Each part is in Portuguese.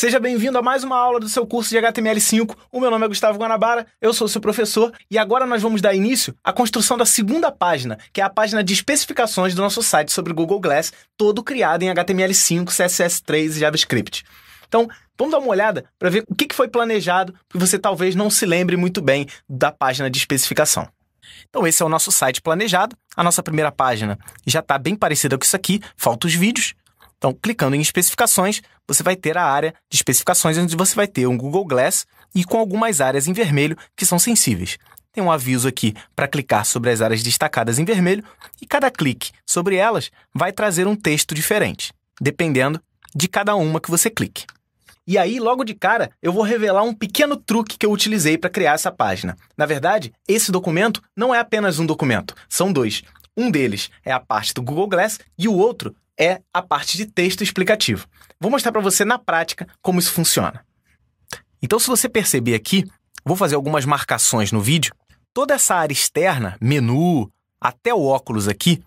Seja bem-vindo a mais uma aula do seu curso de HTML5. O meu nome é Gustavo Guanabara, eu sou seu professor e agora nós vamos dar início à construção da segunda página, que é a página de especificações do nosso site sobre Google Glass, todo criado em HTML5, CSS3 e JavaScript. Então, vamos dar uma olhada para ver o que foi planejado, porque você talvez não se lembre muito bem da página de especificação. Então, esse é o nosso site planejado. A nossa primeira página já está bem parecida com isso aqui. Falta os vídeos. Então, clicando em especificações, você vai ter a área de especificações, onde você vai ter um Google Glass e com algumas áreas em vermelho que são sensíveis. Tem um aviso aqui para clicar sobre as áreas destacadas em vermelho e cada clique sobre elas vai trazer um texto diferente, dependendo de cada uma que você clique. E aí, logo de cara, eu vou revelar um pequeno truque que eu utilizei para criar essa página. Na verdade, esse documento não é apenas um documento, são dois. Um deles é a parte do Google Glass e o outro é a parte de texto explicativo. Vou mostrar para você na prática como isso funciona. Então, se você perceber aqui, vou fazer algumas marcações no vídeo. Toda essa área externa, menu, até o óculos aqui,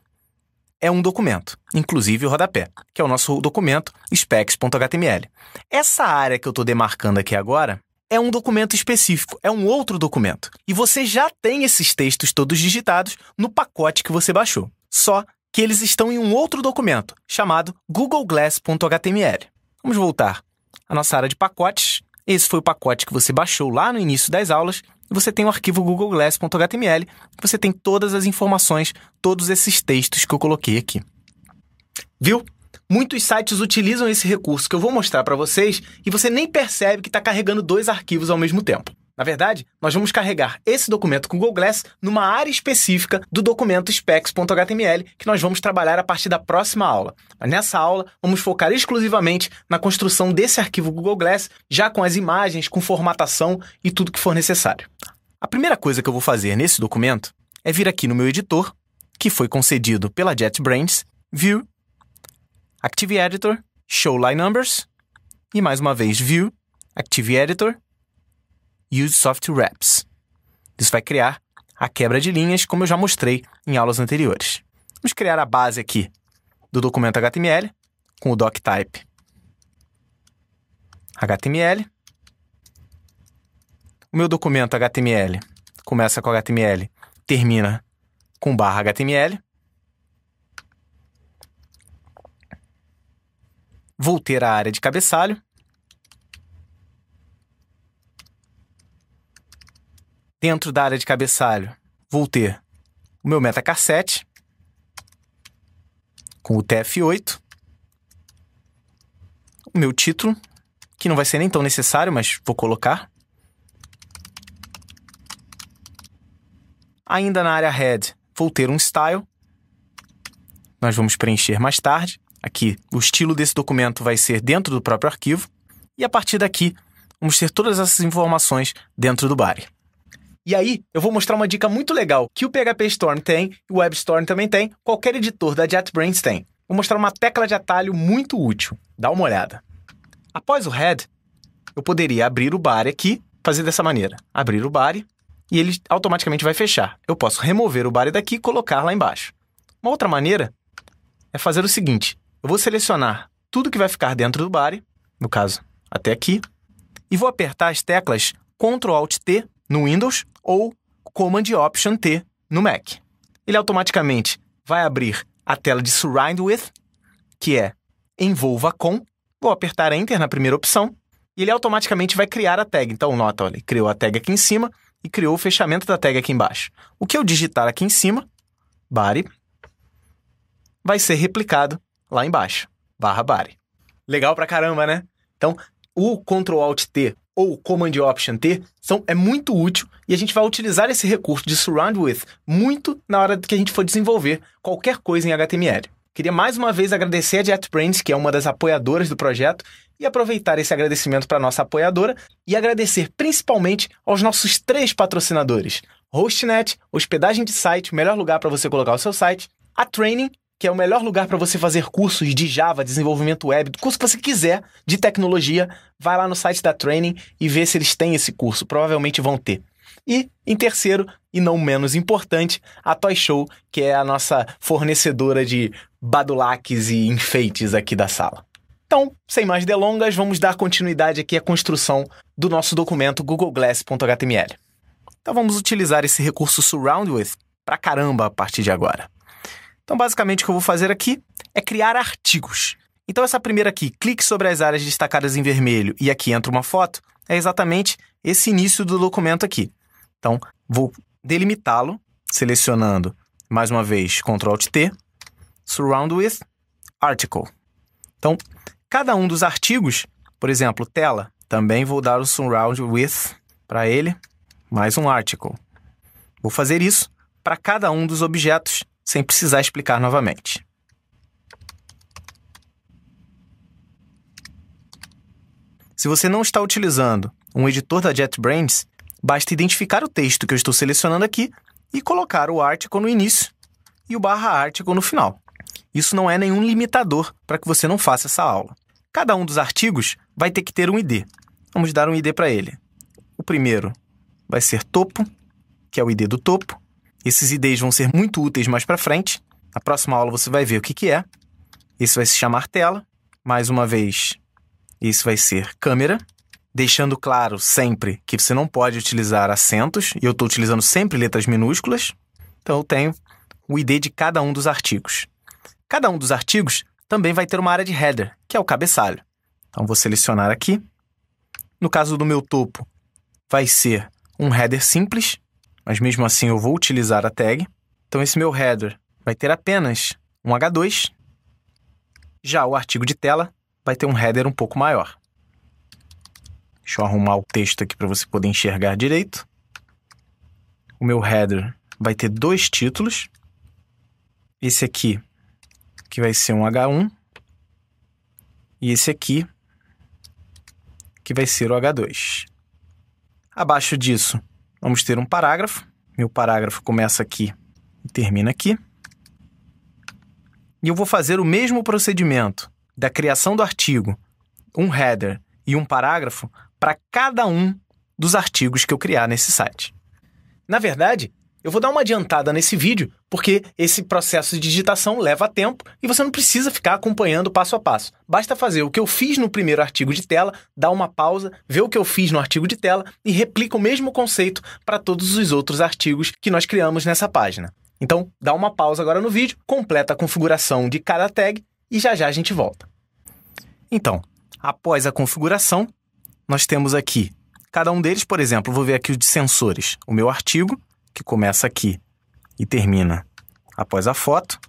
é um documento, inclusive o rodapé, que é o nosso documento specs.html. Essa área que eu estou demarcando aqui agora é um documento específico, é um outro documento. E você já tem esses textos todos digitados no pacote que você baixou. Só que eles estão em um outro documento, chamado googleglass.html. Vamos voltar à nossa área de pacotes. Esse foi o pacote que você baixou lá no início das aulas. você tem o arquivo googleglass.html. você tem todas as informações, todos esses textos que eu coloquei aqui. Viu? Muitos sites utilizam esse recurso que eu vou mostrar para vocês e você nem percebe que está carregando dois arquivos ao mesmo tempo. Na verdade, nós vamos carregar esse documento com o Google Glass numa área específica do documento specs.html que nós vamos trabalhar a partir da próxima aula. Mas nessa aula, vamos focar exclusivamente na construção desse arquivo Google Glass, já com as imagens, com formatação e tudo que for necessário. A primeira coisa que eu vou fazer nesse documento é vir aqui no meu editor, que foi concedido pela JetBrains, View, Active Editor, Show Line Numbers, e mais uma vez View, Active Editor, Use Soft Wraps. Isso vai criar a quebra de linhas, como eu já mostrei em aulas anteriores. Vamos criar a base aqui do documento HTML com o doctype HTML. O meu documento HTML começa com HTML, termina com barra HTML. Vou ter a área de cabeçalho dentro da área de cabeçalho, vou ter o meu metacassete com o TF8, o meu título, que não vai ser nem tão necessário, mas vou colocar. Ainda na área head, vou ter um style. Nós vamos preencher mais tarde. Aqui, o estilo desse documento vai ser dentro do próprio arquivo. E a partir daqui, vamos ter todas essas informações dentro do Bari. E aí, eu vou mostrar uma dica muito legal que o PHP Storm tem, o WebStorm também tem, qualquer editor da JetBrains tem. Vou mostrar uma tecla de atalho muito útil. Dá uma olhada. Após o head, eu poderia abrir o bar aqui, fazer dessa maneira. Abrir o bar e ele automaticamente vai fechar. Eu posso remover o bar daqui e colocar lá embaixo. Uma outra maneira é fazer o seguinte. Eu vou selecionar tudo que vai ficar dentro do bar, no caso, até aqui, e vou apertar as teclas Ctrl Alt T no Windows ou Command Option T no Mac. Ele automaticamente vai abrir a tela de Surround With, que é envolva com. Vou apertar Enter na primeira opção e ele automaticamente vai criar a tag. Então, nota, olha, criou a tag aqui em cima e criou o fechamento da tag aqui embaixo. O que eu digitar aqui em cima, body, vai ser replicado lá embaixo, barra body. Legal pra caramba, né? Então, o Ctrl Alt T ou Command Option T são, é muito útil e a gente vai utilizar esse recurso de Surround With muito na hora que a gente for desenvolver qualquer coisa em HTML. Queria mais uma vez agradecer a JetBrains, que é uma das apoiadoras do projeto, e aproveitar esse agradecimento para nossa apoiadora e agradecer principalmente aos nossos três patrocinadores: Hostnet, hospedagem de site, o melhor lugar para você colocar o seu site, a Training que é o melhor lugar para você fazer cursos de Java, desenvolvimento web, do curso que você quiser de tecnologia, vai lá no site da Training e vê se eles têm esse curso. Provavelmente vão ter. E, em terceiro, e não menos importante, a Toy Show, que é a nossa fornecedora de badulaques e enfeites aqui da sala. Então, sem mais delongas, vamos dar continuidade aqui à construção do nosso documento Google Glass.html. Então vamos utilizar esse recurso Surround With pra caramba a partir de agora. Então, basicamente, o que eu vou fazer aqui é criar artigos. Então, essa primeira aqui, clique sobre as áreas destacadas em vermelho e aqui entra uma foto, é exatamente esse início do documento aqui. Então, vou delimitá-lo, selecionando, mais uma vez, Ctrl T, Surround with Article. Então, cada um dos artigos, por exemplo, tela, também vou dar o Surround with para ele, mais um article. Vou fazer isso para cada um dos objetos sem precisar explicar novamente. Se você não está utilizando um editor da JetBrains, basta identificar o texto que eu estou selecionando aqui e colocar o article no início e o barra article no final. Isso não é nenhum limitador para que você não faça essa aula. Cada um dos artigos vai ter que ter um ID. Vamos dar um ID para ele. O primeiro vai ser topo, que é o ID do topo. Esses IDs vão ser muito úteis mais para frente. Na próxima aula você vai ver o que, que é. Esse vai se chamar tela. Mais uma vez, esse vai ser câmera. Deixando claro sempre que você não pode utilizar acentos, e eu estou utilizando sempre letras minúsculas. Então eu tenho o ID de cada um dos artigos. Cada um dos artigos também vai ter uma área de header, que é o cabeçalho. Então vou selecionar aqui. No caso do meu topo, vai ser um header simples, mas mesmo assim eu vou utilizar a tag. Então esse meu header vai ter apenas um H2. Já o artigo de tela vai ter um header um pouco maior. Deixa eu arrumar o texto aqui para você poder enxergar direito. O meu header vai ter dois títulos. Esse aqui, que vai ser um H1, e esse aqui, que vai ser o H2. Abaixo disso, vamos ter um parágrafo. Meu parágrafo começa aqui e termina aqui. E eu vou fazer o mesmo procedimento da criação do artigo, um header e um parágrafo para cada um dos artigos que eu criar nesse site. Na verdade, eu vou dar uma adiantada nesse vídeo porque esse processo de digitação leva tempo e você não precisa ficar acompanhando passo a passo. Basta fazer o que eu fiz no primeiro artigo de tela, dar uma pausa, ver o que eu fiz no artigo de tela e replica o mesmo conceito para todos os outros artigos que nós criamos nessa página. Então, dá uma pausa agora no vídeo, completa a configuração de cada tag e já já a gente volta. Então, após a configuração, nós temos aqui cada um deles, por exemplo, vou ver aqui o de sensores, o meu artigo, que começa aqui e termina após a foto.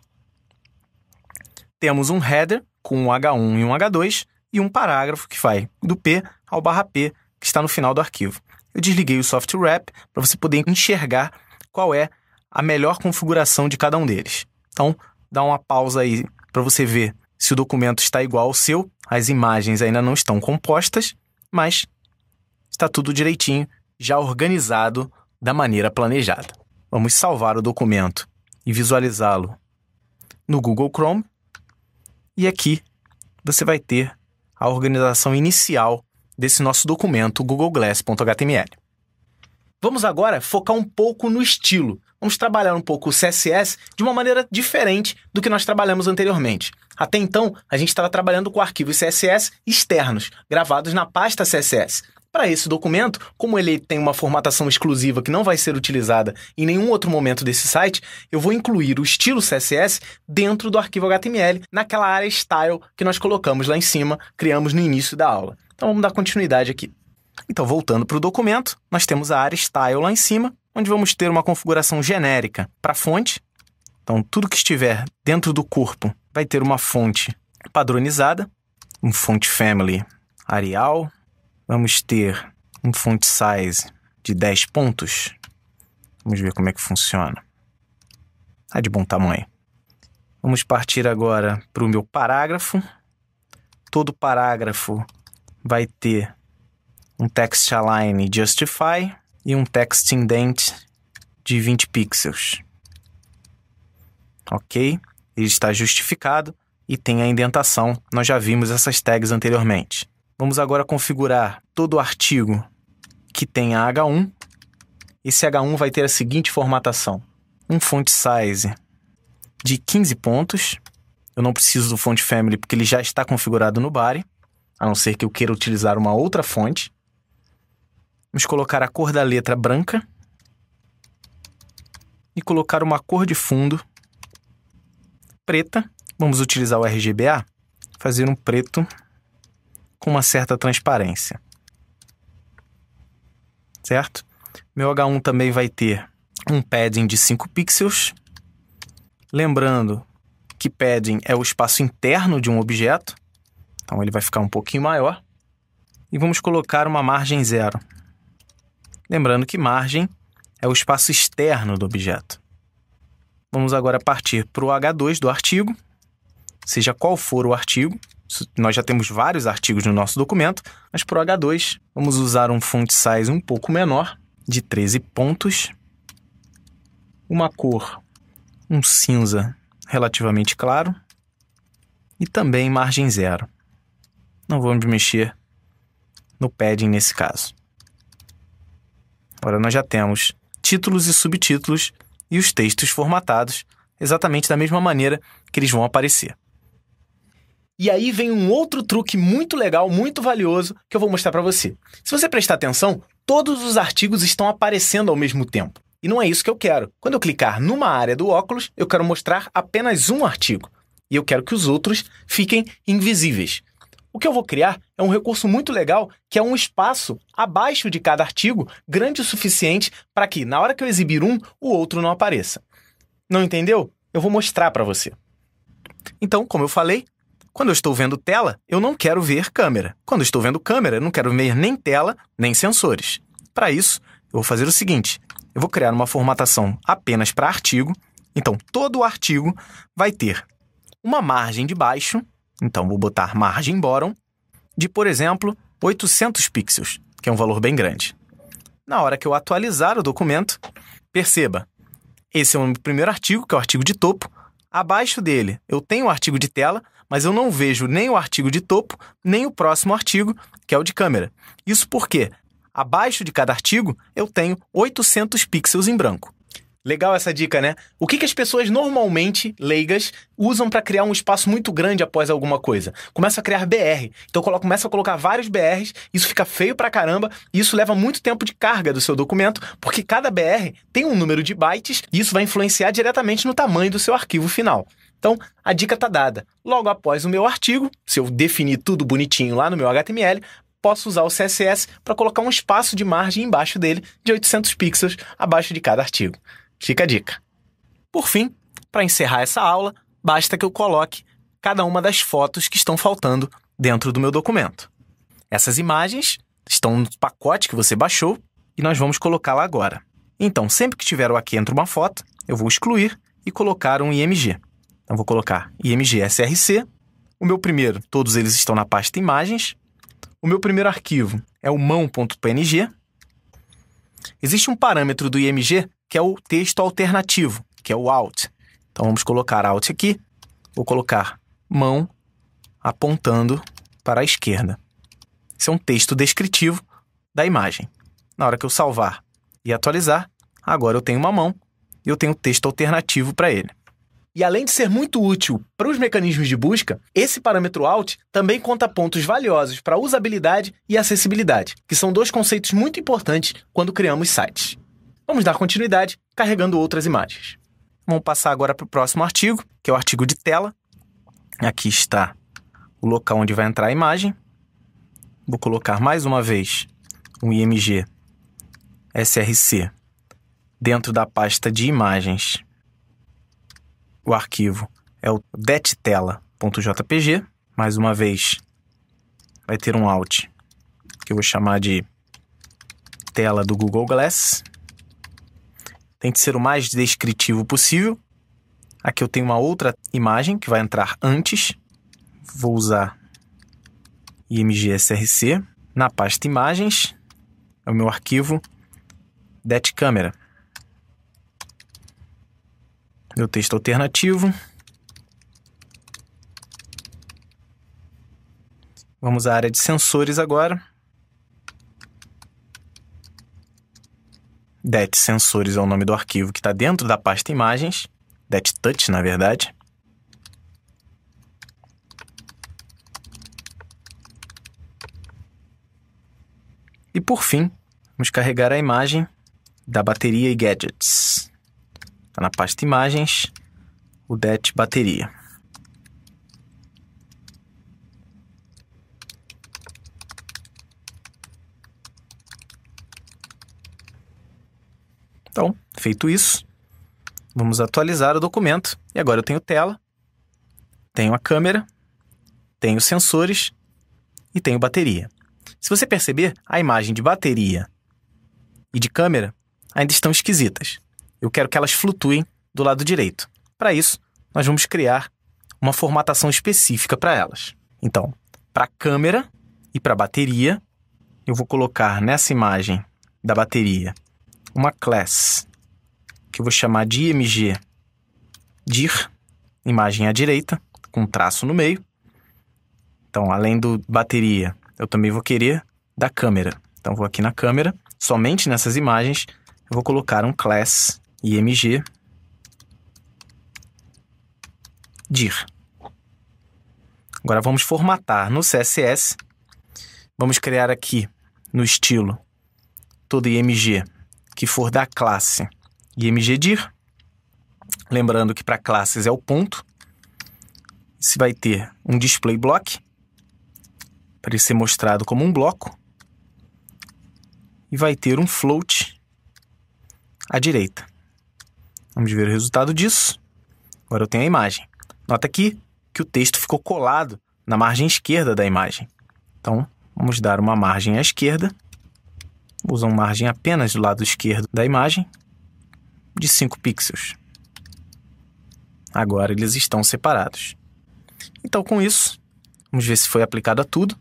Temos um header com um H1 e um H2 e um parágrafo que vai do P ao barra P, que está no final do arquivo. Eu desliguei o soft wrap para você poder enxergar qual é a melhor configuração de cada um deles. Então, dá uma pausa aí para você ver se o documento está igual ao seu. As imagens ainda não estão compostas, mas está tudo direitinho, já organizado da maneira planejada. Vamos salvar o documento e visualizá-lo no Google Chrome. E aqui você vai ter a organização inicial desse nosso documento Google Glass.html. Vamos agora focar um pouco no estilo. Vamos trabalhar um pouco o CSS de uma maneira diferente do que nós trabalhamos anteriormente. Até então, a gente estava trabalhando com arquivos CSS externos, gravados na pasta CSS. Para esse documento, como ele tem uma formatação exclusiva que não vai ser utilizada em nenhum outro momento desse site, eu vou incluir o estilo CSS dentro do arquivo HTML, naquela área style que nós colocamos lá em cima, criamos no início da aula. Então vamos dar continuidade aqui. Então, voltando para o documento, nós temos a área style lá em cima, onde vamos ter uma configuração genérica para fonte. Então, tudo que estiver dentro do corpo vai ter uma fonte padronizada, um fonte family Arial, Vamos ter um font size de 10 pontos. Vamos ver como é que funciona. Está de bom tamanho. Vamos partir agora para o meu parágrafo. Todo parágrafo vai ter um text align justify e um text indent de 20 pixels. Ok? Ele está justificado e tem a indentação. Nós já vimos essas tags anteriormente. Vamos agora configurar todo o artigo que tem a H1. Esse H1 vai ter a seguinte formatação: um font size de 15 pontos. Eu não preciso do font family porque ele já está configurado no Bari, a não ser que eu queira utilizar uma outra fonte. Vamos colocar a cor da letra branca e colocar uma cor de fundo preta. Vamos utilizar o RGBA, fazer um preto com uma certa transparência. Certo? Meu H1 também vai ter um padding de 5 pixels. Lembrando que padding é o espaço interno de um objeto, então ele vai ficar um pouquinho maior. E vamos colocar uma margem zero. Lembrando que margem é o espaço externo do objeto. Vamos agora partir para o H2 do artigo, seja qual for o artigo, nós já temos vários artigos no nosso documento, mas para o H2 vamos usar um font size um pouco menor, de 13 pontos, uma cor, um cinza relativamente claro e também margem zero. Não vamos mexer no padding nesse caso. Agora nós já temos títulos e subtítulos e os textos formatados exatamente da mesma maneira que eles vão aparecer. E aí vem um outro truque muito legal, muito valioso, que eu vou mostrar para você. Se você prestar atenção, todos os artigos estão aparecendo ao mesmo tempo. E não é isso que eu quero. Quando eu clicar numa área do óculos, eu quero mostrar apenas um artigo. E eu quero que os outros fiquem invisíveis. O que eu vou criar é um recurso muito legal que é um espaço abaixo de cada artigo grande o suficiente para que, na hora que eu exibir um, o outro não apareça. Não entendeu? Eu vou mostrar para você. Então, como eu falei, quando eu estou vendo tela, eu não quero ver câmera. Quando eu estou vendo câmera, eu não quero ver nem tela, nem sensores. Para isso, eu vou fazer o seguinte: eu vou criar uma formatação apenas para artigo. Então, todo o artigo vai ter uma margem de baixo, então vou botar margem bottom, de, por exemplo, 800 pixels, que é um valor bem grande. Na hora que eu atualizar o documento, perceba, esse é o primeiro artigo, que é o artigo de topo. Abaixo dele, eu tenho o artigo de tela, mas eu não vejo nem o artigo de topo, nem o próximo artigo, que é o de câmera. Isso porque, abaixo de cada artigo, eu tenho 800 pixels em branco. Legal essa dica, né? O que, que as pessoas normalmente, leigas, usam para criar um espaço muito grande após alguma coisa? Começa a criar BR. Então começa a colocar vários BRs, isso fica feio pra caramba, e isso leva muito tempo de carga do seu documento, porque cada BR tem um número de bytes e isso vai influenciar diretamente no tamanho do seu arquivo final. Então, a dica está dada. Logo após o meu artigo, se eu definir tudo bonitinho lá no meu HTML, posso usar o CSS para colocar um espaço de margem embaixo dele, de 800 pixels, abaixo de cada artigo. Fica a dica. Por fim, para encerrar essa aula, basta que eu coloque cada uma das fotos que estão faltando dentro do meu documento. Essas imagens estão no pacote que você baixou e nós vamos colocá-la agora. Então, sempre que tiver o aqui entre uma foto, eu vou excluir e colocar um IMG vou colocar IMG SRC. O meu primeiro, todos eles estão na pasta imagens. O meu primeiro arquivo é o mão.png. Existe um parâmetro do IMG que é o texto alternativo, que é o alt. Então vamos colocar alt aqui. Vou colocar mão apontando para a esquerda. Isso é um texto descritivo da imagem. Na hora que eu salvar e atualizar, agora eu tenho uma mão e eu tenho texto alternativo para ele. E além de ser muito útil para os mecanismos de busca, esse parâmetro alt também conta pontos valiosos para usabilidade e acessibilidade, que são dois conceitos muito importantes quando criamos sites. Vamos dar continuidade carregando outras imagens. Vamos passar agora para o próximo artigo, que é o artigo de tela. Aqui está o local onde vai entrar a imagem. Vou colocar mais uma vez um IMG SRC dentro da pasta de imagens o arquivo é o dettela.jpg. Mais uma vez, vai ter um out que eu vou chamar de tela do Google Glass. Tente ser o mais descritivo possível. Aqui eu tenho uma outra imagem que vai entrar antes. Vou usar imgsrc. Na pasta imagens, é o meu arquivo detcamera o texto alternativo. Vamos à área de sensores agora. Det sensores é o nome do arquivo que está dentro da pasta imagens. Det touch, na verdade. E por fim, vamos carregar a imagem da bateria e gadgets. Tá na pasta imagens, o DET bateria. Então, feito isso, vamos atualizar o documento. E agora eu tenho tela, tenho a câmera, tenho sensores e tenho bateria. Se você perceber, a imagem de bateria e de câmera ainda estão esquisitas. Eu quero que elas flutuem do lado direito. Para isso, nós vamos criar uma formatação específica para elas. Então, para a câmera e para a bateria, eu vou colocar nessa imagem da bateria uma class que eu vou chamar de img dir, imagem à direita, com um traço no meio. Então, além do bateria, eu também vou querer da câmera. Então, vou aqui na câmera, somente nessas imagens, eu vou colocar um class img dir. Agora vamos formatar no CSS. Vamos criar aqui no estilo todo img que for da classe img dir. Lembrando que para classes é o ponto. Isso vai ter um display block para ele ser mostrado como um bloco e vai ter um float à direita. Vamos ver o resultado disso. Agora eu tenho a imagem. Nota aqui que o texto ficou colado na margem esquerda da imagem. Então, vamos dar uma margem à esquerda. Usa usar uma margem apenas do lado esquerdo da imagem, de 5 pixels. Agora eles estão separados. Então, com isso, vamos ver se foi aplicado a tudo.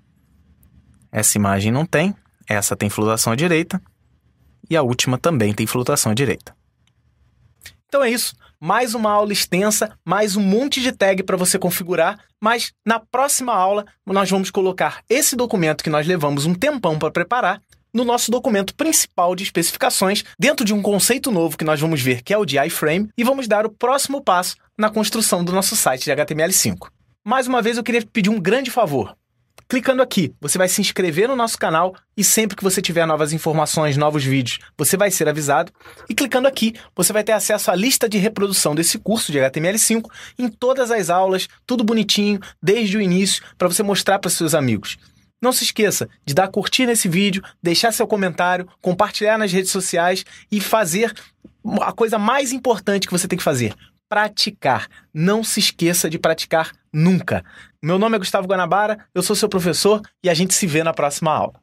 Essa imagem não tem, essa tem flutuação à direita e a última também tem flutuação à direita. Então é isso. Mais uma aula extensa, mais um monte de tag para você configurar, mas na próxima aula nós vamos colocar esse documento que nós levamos um tempão para preparar no nosso documento principal de especificações, dentro de um conceito novo que nós vamos ver, que é o de iframe, e vamos dar o próximo passo na construção do nosso site de HTML5. Mais uma vez eu queria pedir um grande favor. Clicando aqui, você vai se inscrever no nosso canal e sempre que você tiver novas informações, novos vídeos, você vai ser avisado. E clicando aqui, você vai ter acesso à lista de reprodução desse curso de HTML5 em todas as aulas, tudo bonitinho, desde o início, para você mostrar para seus amigos. Não se esqueça de dar curtir nesse vídeo, deixar seu comentário, compartilhar nas redes sociais e fazer a coisa mais importante que você tem que fazer: praticar. Não se esqueça de praticar nunca. Meu nome é Gustavo Guanabara, eu sou seu professor e a gente se vê na próxima aula.